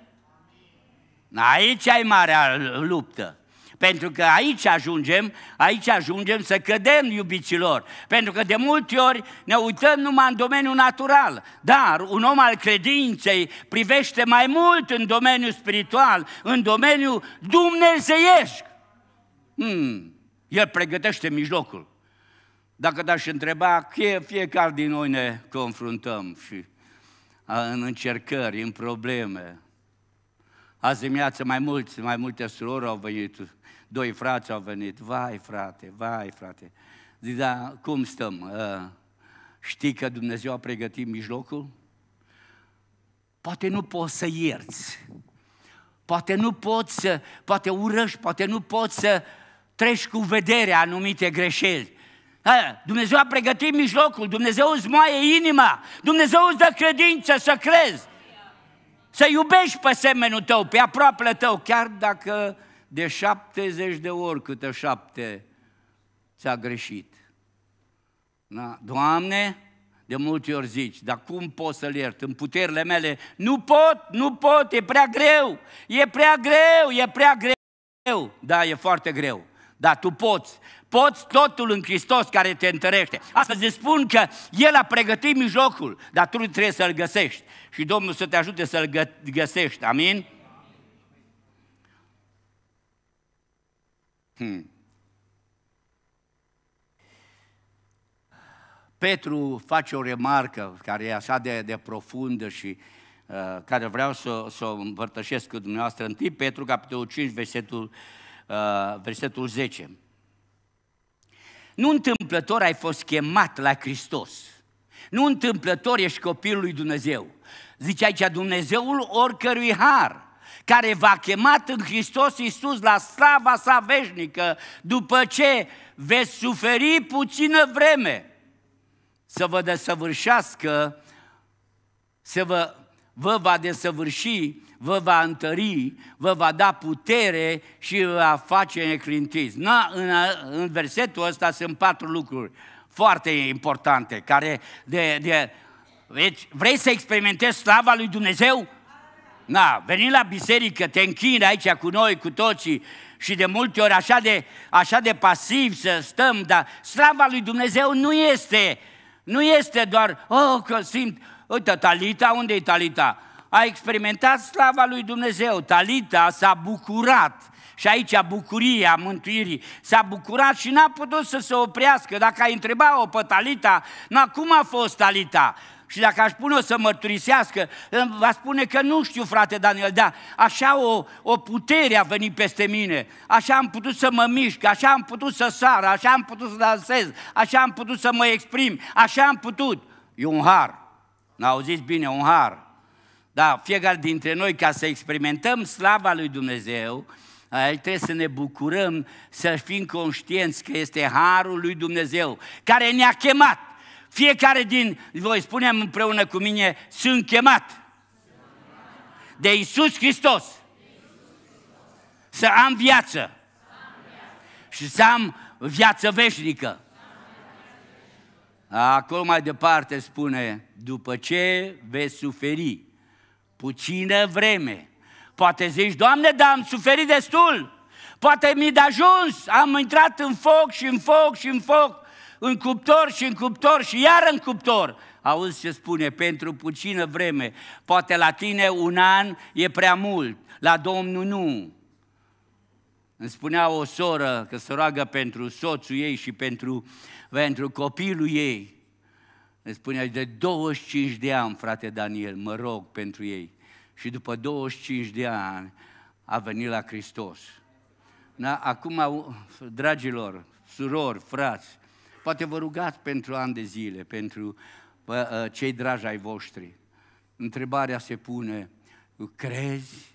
Aici ai marea luptă. Pentru că aici ajungem, aici ajungem să cădem, iubiților. Pentru că de multe ori ne uităm numai în domeniul natural. Dar un om al credinței privește mai mult în domeniul spiritual, în domeniul dumnezeiesc. Hmm. El pregătește mijlocul. Dacă te-aș întreba, fiecare din noi ne confruntăm și în încercări, în probleme. Azi dimineață mai mulți, mai multe surori au venit doi frați au venit, vai frate, vai frate. Zic, da, cum stăm? Ă, știi că Dumnezeu a pregătit mijlocul? Poate nu poți să ierți, poate nu poți să, poate urăști, poate nu poți să treci cu vederea anumite greșeli. Da, Dumnezeu a pregătit mijlocul, Dumnezeu îți moaie inima, Dumnezeu îți dă credință să crezi, să iubești pe semenul tău, pe aproapele tău, chiar dacă de 70 de ori câte șapte ți-a greșit. Na, Doamne, de multe ori zici, dar cum pot să-l iert? În puterile mele, nu pot, nu pot, e prea greu, e prea greu, e prea greu. Da, e foarte greu, dar tu poți. Poți totul în Hristos care te întărește. Astăzi îți spun că El a pregătit mijlocul, dar tu trebuie să-l găsești. Și Domnul să te ajute să-l găsești, amin? Hmm. Petru face o remarcă care e așa de, de profundă și uh, care vreau să, să o împărtășesc cu dumneavoastră. timp, Petru, capitolul 5, versetul, uh, versetul 10. Nu întâmplător ai fost chemat la Hristos. Nu întâmplător ești copilul lui Dumnezeu. Zice aici, Dumnezeul oricărui har care v-a chemat în Hristos Iisus la slava sa veșnică, după ce veți suferi puțină vreme, să vă desăvârșească, să vă, vă va desăvârși, vă va întări, vă va da putere și vă va face neclintiți. Na, în, în versetul ăsta sunt patru lucruri foarte importante, care de, de, vrei să experimentezi slava lui Dumnezeu? Na, veni la biserică, te închini aici cu noi, cu toții și de multe ori așa de, așa de pasiv să stăm, dar slava lui Dumnezeu nu este, nu este doar, oh, că simt, uite, Talita, unde e Talita? A experimentat slava lui Dumnezeu, Talita s-a bucurat, și aici bucuria mântuirii s-a bucurat și n-a putut să se oprească. Dacă ai întrebat-o pe Talita, na, cum a fost Talita? și dacă aș pune-o să mărturisească, va spune că nu știu, frate Daniel, da, așa o, o putere a venit peste mine, așa am putut să mă mișc, așa am putut să sar, așa am putut să dansez, așa am putut să mă exprim, așa am putut. E un har. N-auziți bine, un har. Da, fiecare dintre noi, ca să experimentăm slava lui Dumnezeu, trebuie să ne bucurăm, să fim conștienți că este harul lui Dumnezeu care ne-a chemat fiecare din voi, spunem împreună cu mine, sunt chemat de Isus Hristos să am viață și să am viață veșnică. Acolo mai departe spune, după ce vei suferi puțină vreme, poate zici, Doamne, dar am suferit destul, poate mi-i de ajuns, am intrat în foc și în foc și în foc, în cuptor și în cuptor și iar în cuptor. Auzi ce spune, pentru puțină vreme, poate la tine un an e prea mult, la Domnul nu. Îmi spunea o soră că se roagă pentru soțul ei și pentru, pentru copilul ei. Îmi spunea, de 25 de ani, frate Daniel, mă rog pentru ei. Și după 25 de ani a venit la Hristos. Acum, dragilor, surori, frați, Poate vă rugați pentru ani de zile, pentru bă, ă, cei dragi ai voștri. Întrebarea se pune, crezi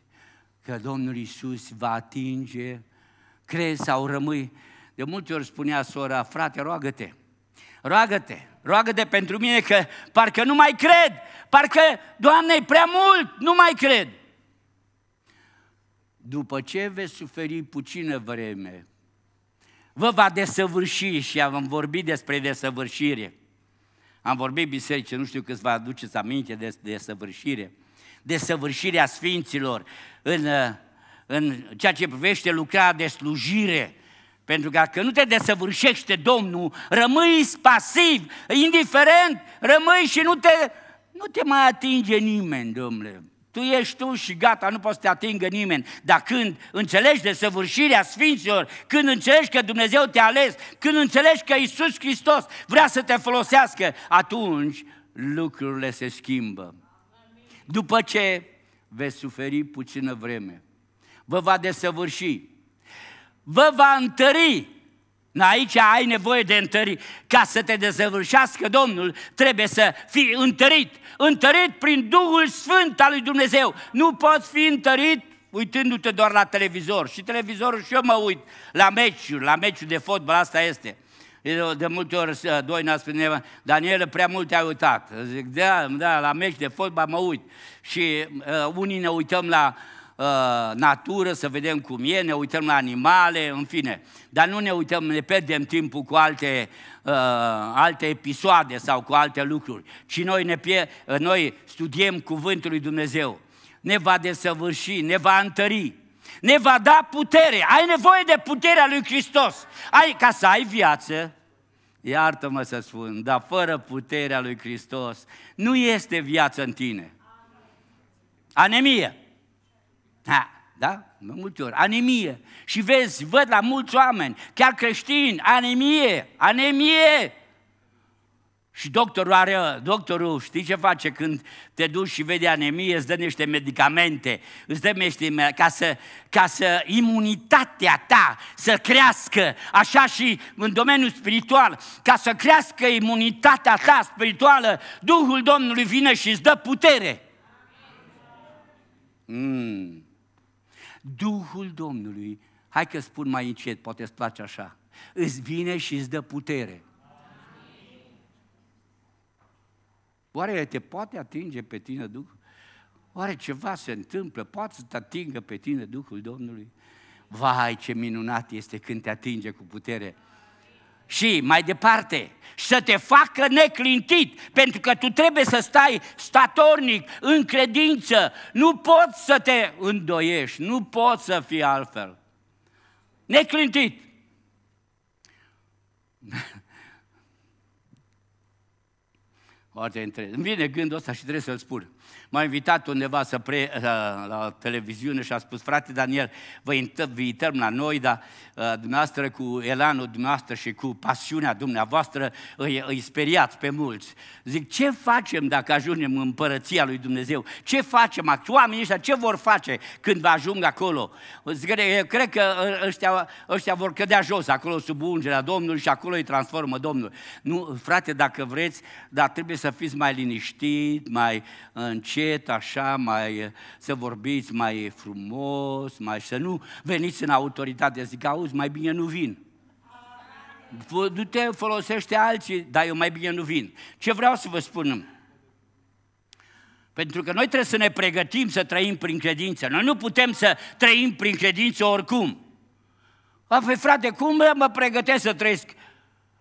că Domnul Isus va atinge? Crezi sau rămâi? De multe ori spunea sora, frate, roagă-te, roagă-te, roagă-te pentru mine că parcă nu mai cred, parcă, Doamne, e prea mult, nu mai cred. După ce veți suferi puțină vreme, vă va desăvârși și am vorbit despre desăvârșire. Am vorbit biserice, nu știu câți vă aduceți aminte de desăvârșire. Desăvârșirea Sfinților în, în ceea ce privește lucrarea de slujire, pentru că dacă nu te desăvârșește Domnul, rămâi pasiv, indiferent, rămâi și nu te, nu te mai atinge nimeni, domnule. Tu ești tu și gata, nu poți să te atingă nimeni. Dar când înțelegi de săvârșirea Sfinților, când înțelegi că Dumnezeu te-a ales, când înțelegi că Isus Hristos vrea să te folosească, atunci lucrurile se schimbă. După ce veți suferi puțină vreme, vă va desăvârși, vă va întări Aici ai nevoie de întări. Ca să te dezăvârșească Domnul, trebuie să fii întărit. Întărit prin Duhul Sfânt al lui Dumnezeu. Nu poți fi întărit uitându-te doar la televizor. Și televizorul și eu mă uit la meciuri, la meciuri de fotbal, asta este. De multe ori Doina spune, Daniel, prea mult te-ai uitat. Zic, da, da, la meci de fotbal mă uit. Și uh, unii ne uităm la uh, Ă, natură, să vedem cum e, ne uităm la animale, în fine. Dar nu ne uităm, ne pierdem timpul cu alte, uh, alte episoade sau cu alte lucruri. ci noi, ne pie- ă, noi studiem Cuvântul lui Dumnezeu. Ne va desăvârși, ne va întări, ne va da putere. Ai nevoie de puterea lui Hristos. Ai, ca să ai viață, iartă-mă să spun, dar fără puterea lui Hristos nu este viață în tine. Anemie. Ha, da? De multe ori. Anemie. Și vezi, văd la mulți oameni, chiar creștini, anemie, anemie. Și doctorul are, doctorul știi ce face când te duci și vede anemie, îți dă niște medicamente, îți dă niște, ca să, ca să imunitatea ta să crească, așa și în domeniul spiritual, ca să crească imunitatea ta spirituală, Duhul Domnului vine și îți dă putere. Mm. Duhul Domnului, hai că spun mai încet, poate îți place așa, îți vine și îți dă putere. Oare te poate atinge pe tine Duhul? Oare ceva se întâmplă? Poate să te atingă pe tine Duhul Domnului? Vai, ce minunat este când te atinge cu putere! și mai departe, să te facă neclintit, pentru că tu trebuie să stai statornic, în credință, nu poți să te îndoiești, nu poți să fii altfel. Neclintit. Foarte interesant. Îmi vine gândul ăsta și trebuie să-l spun. M-a invitat undeva să pre, eh, la televiziune și a spus, frate Daniel, vă invităm la noi, dar eh, dumneavoastră cu elanul dumneavoastră și cu pasiunea dumneavoastră îi, îi speriați pe mulți. Zic, ce facem dacă ajungem în împărăția lui Dumnezeu? Ce facem? Oamenii ăștia ce vor face când va ajung acolo? Zic, cred că ă, ăștia, ăștia vor cădea jos acolo sub ungerea Domnului și acolo îi transformă Domnul. Nu, frate, dacă vreți, dar trebuie să fiți mai liniștit, mai în încet, așa, mai eh, să vorbiți mai frumos, mai să nu veniți în autoritate, zic, auzi, mai bine nu vin. Du-te, folosește alții, dar eu mai bine nu vin. Ce vreau să vă spun? Pentru că noi trebuie să ne pregătim să trăim prin credință. Noi nu putem să trăim prin credință oricum. A, păi frate, cum mă pregătesc să trăiesc?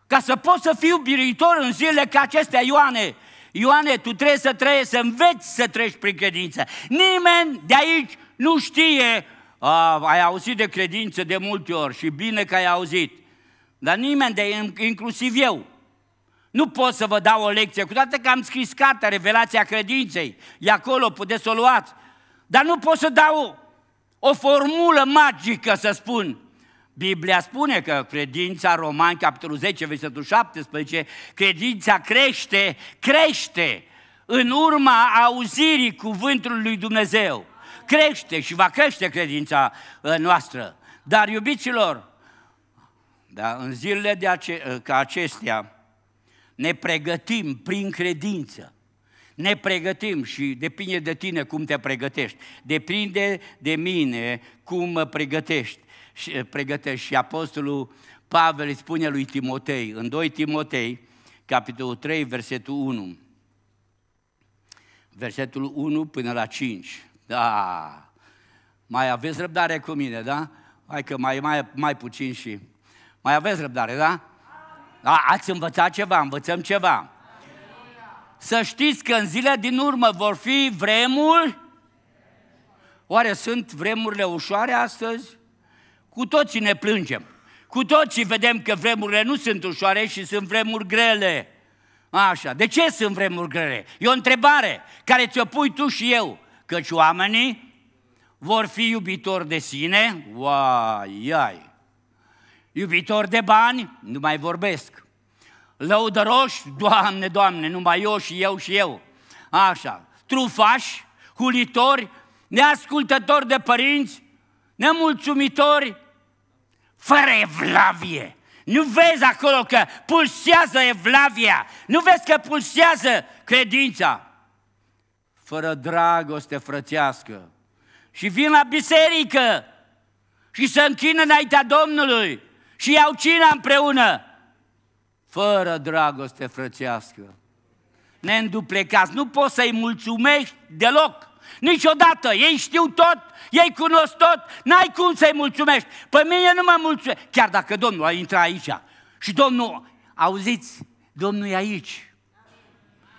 Ca să pot să fiu biruitor în zilele ca acestea, Ioane, Ioane, tu trebuie să trăiești, să înveți să treci prin credință. Nimeni de aici nu știe, a, ai auzit de credință de multe ori și bine că ai auzit, dar nimeni de inclusiv eu, nu pot să vă dau o lecție, cu toate că am scris cartea Revelația Credinței, e acolo, puteți să o luați, dar nu pot să dau o formulă magică, să spun, Biblia spune că credința, Romani, capitolul 10, versetul 17, credința crește, crește în urma auzirii cuvântului lui Dumnezeu. Crește și va crește credința uh, noastră. Dar, iubiților, da, în zilele de ace- uh, ca acestea, ne pregătim prin credință. Ne pregătim și depinde de tine cum te pregătești. Depinde de mine cum mă pregătești și eh, pregătești. Și apostolul Pavel îi spune lui Timotei, în 2 Timotei, capitolul 3, versetul 1. Versetul 1 până la 5. Da, mai aveți răbdare cu mine, da? Hai că mai, mai, mai puțin și... Mai aveți răbdare, da? da ați învățat ceva, învățăm ceva. Să știți că în zile din urmă vor fi vremuri... Oare sunt vremurile ușoare astăzi? Cu toții ne plângem. Cu toții vedem că vremurile nu sunt ușoare și sunt vremuri grele. Așa, de ce sunt vremuri grele? E o întrebare care ți-o pui tu și eu. Căci oamenii vor fi iubitori de sine, uai, ai. iubitori de bani, nu mai vorbesc. Lăudăroși, Doamne, Doamne, numai eu și eu și eu. Așa, trufași, hulitori, neascultători de părinți, nemulțumitori, fără evlavie. Nu vezi acolo că pulsează evlavia, nu vezi că pulsează credința. Fără dragoste frățească. Și vin la biserică și se închină înaintea Domnului și iau cina împreună. Fără dragoste frățească. înduplecați, nu poți să-i mulțumești deloc Niciodată. Ei știu tot, ei cunosc tot, n-ai cum să-i mulțumești. Pe mine nu mă mulțumesc. Chiar dacă Domnul a intrat aici și Domnul, auziți, Domnul e aici.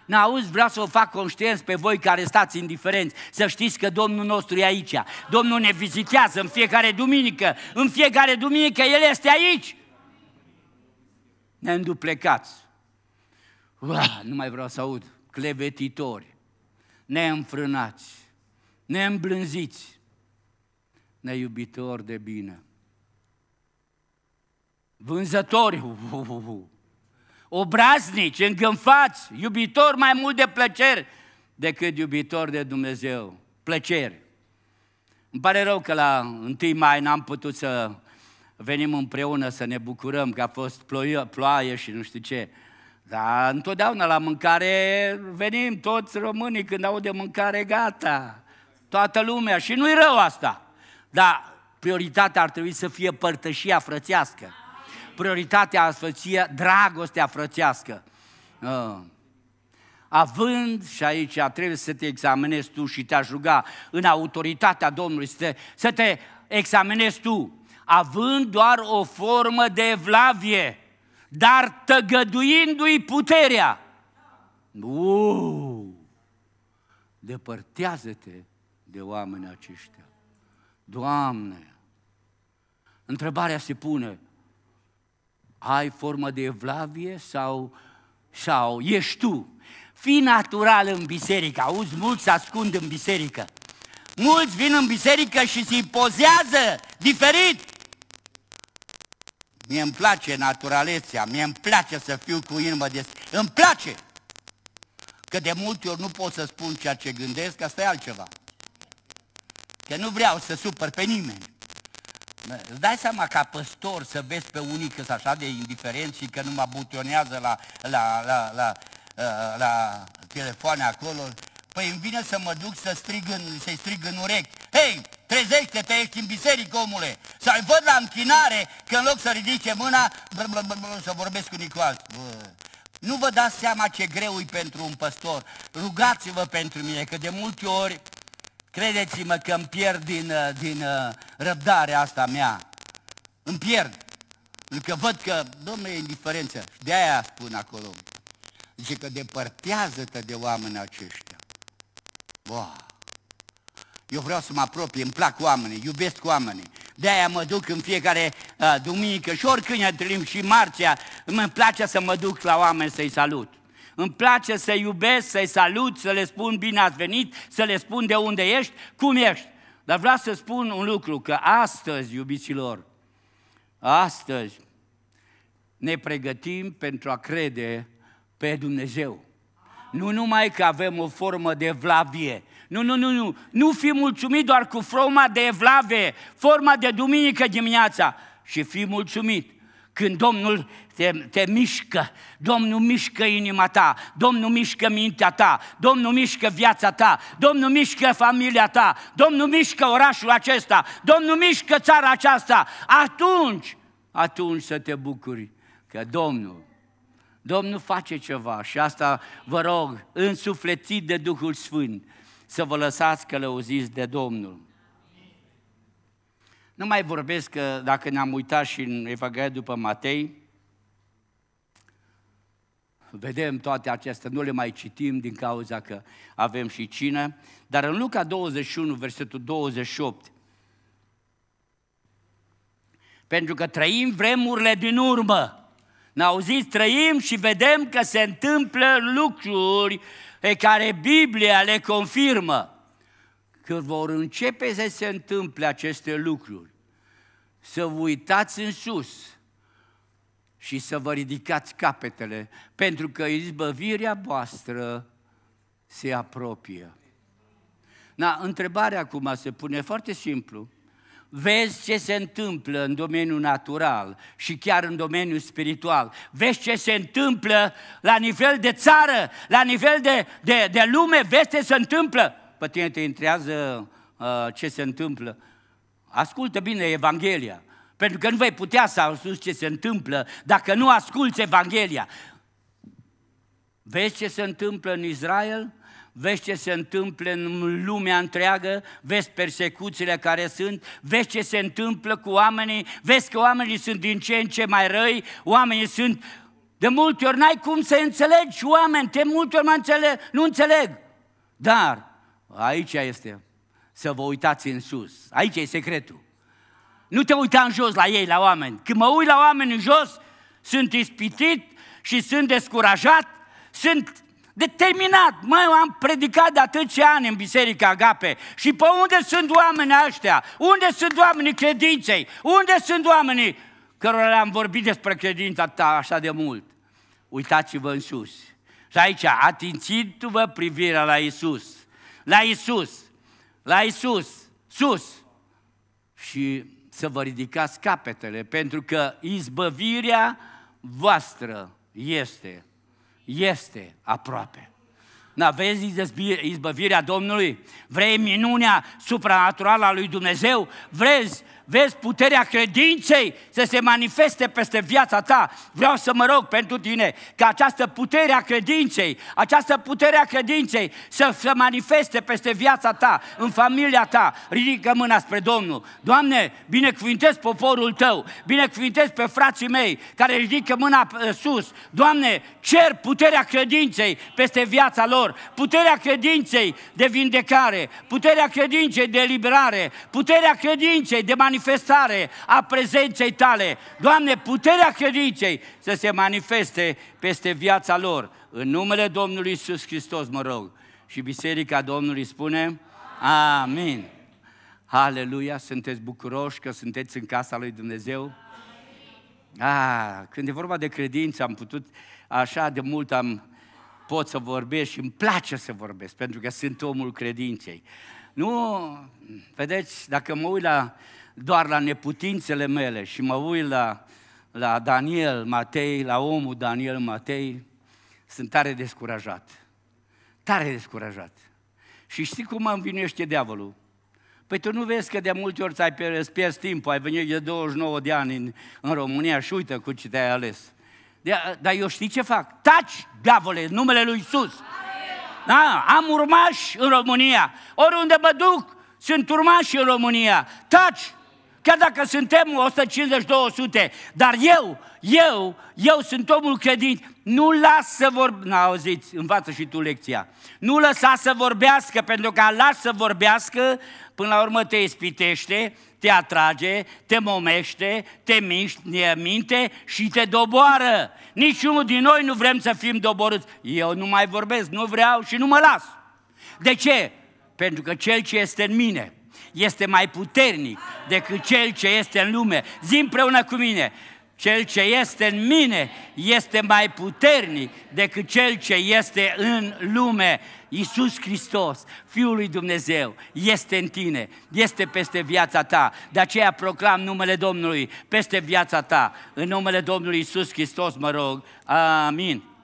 N auzi, vreau să o fac conștienți pe voi care stați indiferenți, să știți că Domnul nostru e aici. Domnul ne vizitează în fiecare duminică, în fiecare duminică El este aici. Ne înduplecați. Ua, nu mai vreau să aud clevetitori, neînfrânați, neîmblânziți, neiubitori de bine, vânzători, obraznici, îngânfați, iubitori mai mult de plăceri decât iubitori de Dumnezeu. Plăceri. Îmi pare rău că la 1 mai n-am putut să venim împreună să ne bucurăm că a fost ploie, ploaie și nu știu ce. Dar întotdeauna la mâncare venim toți românii când au de mâncare, gata. Toată lumea și nu-i rău asta. Dar prioritatea ar trebui să fie părtășia frățească. Prioritatea ar fie dragostea frățească. Ă, având, și aici trebuie să te examinezi tu și te-aș ruga în autoritatea Domnului să te, să te examinezi tu, având doar o formă de evlavie, dar tăgăduindu-i puterea. Uuu! Depărtează-te de oamenii aceștia. Doamne! Întrebarea se pune, ai formă de evlavie sau, sau ești tu? Fii natural în biserică, auzi, mulți se ascund în biserică. Mulți vin în biserică și se pozează diferit. Mie îmi place naturalețea, mie îmi place să fiu cu inimă de... Îmi place! Că de multe ori nu pot să spun ceea ce gândesc, asta e altceva. Că nu vreau să supăr pe nimeni. Îți dai seama ca păstor să vezi pe unii că sunt așa de indiferenți și că nu mă butonează la, la, la, la, la, la telefoane acolo? Păi îmi vine să mă duc să strig în, să strig în urechi. Hei, trezește-te, ești în biserică, omule! Să-i văd la închinare că în loc să ridice mâna, să vorbesc cu Nicoaz. Nu vă dați seama ce greu e pentru un păstor. Rugați-vă pentru mine, că de multe ori, credeți-mă că îmi pierd din, uh, din uh, răbdarea asta mea. Îmi pierd. Pentru că văd că, domnule, e indiferență. De aia spun acolo. Zice că depărtează-te de oameni aceștia. Wow. Eu vreau să mă apropie, îmi plac oamenii, iubesc oamenii. De-aia mă duc în fiecare uh, duminică și oricând ne întâlnim și marțea, îmi place să mă duc la oameni să-i salut. Îmi place să iubesc, să-i salut, să le spun bine ați venit, să le spun de unde ești, cum ești. Dar vreau să spun un lucru, că astăzi, iubiților, astăzi ne pregătim pentru a crede pe Dumnezeu. Nu numai că avem o formă de vlavie, nu, nu, nu, nu. Nu fi mulțumit doar cu forma de evlave, forma de duminică dimineața. Și fi mulțumit când Domnul te, te mișcă, Domnul mișcă inima ta, Domnul mișcă mintea ta, Domnul mișcă viața ta, Domnul mișcă familia ta, Domnul mișcă orașul acesta, Domnul mișcă țara aceasta, atunci, atunci să te bucuri că Domnul, Domnul face ceva și asta vă rog, însuflețit de Duhul Sfânt, să vă lăsați călăuziți de Domnul. Nu mai vorbesc că dacă ne-am uitat și în Evanghelia după Matei, vedem toate acestea, nu le mai citim din cauza că avem și cină, dar în Luca 21, versetul 28, pentru că trăim vremurile din urmă. Ne auziți, trăim și vedem că se întâmplă lucruri pe care Biblia le confirmă. că vor începe să se întâmple aceste lucruri, să vă uitați în sus și să vă ridicați capetele, pentru că izbăvirea voastră se apropie. Na, întrebarea acum se pune foarte simplu vezi ce se întâmplă în domeniul natural și chiar în domeniul spiritual. Vezi ce se întâmplă la nivel de țară, la nivel de, de, de lume, vezi ce se întâmplă. Pe tine te intrează uh, ce se întâmplă. Ascultă bine Evanghelia, pentru că nu vei putea să asculti ce se întâmplă dacă nu asculți Evanghelia. Vezi ce se întâmplă în Israel? vezi ce se întâmplă în lumea întreagă, vezi persecuțiile care sunt, vezi ce se întâmplă cu oamenii, vezi că oamenii sunt din ce în ce mai răi, oamenii sunt... De multe ori n-ai cum să înțelegi oameni, de multe ori înțeleg, nu înțeleg. Dar aici este să vă uitați în sus. Aici e secretul. Nu te uita în jos la ei, la oameni. Când mă uit la oameni în jos, sunt ispitit și sunt descurajat, sunt Determinat, mă, am predicat de atâția ani în Biserica Agape și pe unde sunt oamenii ăștia? Unde sunt oamenii credinței? Unde sunt oamenii cărora le-am vorbit despre credința ta așa de mult? Uitați-vă în sus. Și aici, atințiți vă privirea la Isus. La Isus. La Isus. Sus. Și să vă ridicați capetele, pentru că izbăvirea voastră este este aproape. Da, vezi izbăvirea Domnului? Vrei minunea supranaturală a lui Dumnezeu? Vrezi vezi puterea credinței să se manifeste peste viața ta. Vreau să mă rog pentru tine că această putere a credinței, această putere a credinței să se manifeste peste viața ta, în familia ta. Ridică mâna spre Domnul. Doamne, binecuvintez poporul tău, binecuvintez pe frații mei care ridică mâna uh, sus. Doamne, cer puterea credinței peste viața lor, puterea credinței de vindecare, puterea credinței de eliberare, puterea credinței de manifestare manifestare a prezenței tale. Doamne, puterea credinței să se manifeste peste viața lor. În numele Domnului Isus Hristos, mă rog. Și Biserica Domnului spune, Amin. Aleluia, sunteți bucuroși că sunteți în casa lui Dumnezeu? Ah, când e vorba de credință, am putut, așa de mult am, pot să vorbesc și îmi place să vorbesc, pentru că sunt omul credinței. Nu, vedeți, dacă mă uit la doar la neputințele mele și mă uit la, la Daniel Matei, la omul Daniel Matei, sunt tare descurajat. Tare descurajat. Și știi cum mă învinuiește diavolul? Păi tu nu vezi că de multe ori ți-ai pierzi timpul, ai venit de 29 de ani în, în România și uite cu ce te-ai ales. De, dar eu știi ce fac? Taci, diavole, numele lui Iisus. Da, am urmași în România. Oriunde mă duc, sunt urmași în România. Taci! chiar dacă suntem 150-200, dar eu, eu, eu sunt omul credinț, nu las să vorbească, n-auziți, învață și tu lecția, nu lăsa să vorbească, pentru că las să vorbească, până la urmă te ispitește, te atrage, te momește, te miște, minte și te doboară. Niciunul din noi nu vrem să fim doborâți. Eu nu mai vorbesc, nu vreau și nu mă las. De ce? Pentru că cel ce este în mine, este mai puternic decât cel ce este în lume. Zi împreună cu mine, cel ce este în mine este mai puternic decât cel ce este în lume. Iisus Hristos, Fiul lui Dumnezeu, este în tine, este peste viața ta. De aceea proclam numele Domnului peste viața ta. În numele Domnului Iisus Hristos, mă rog. Amin.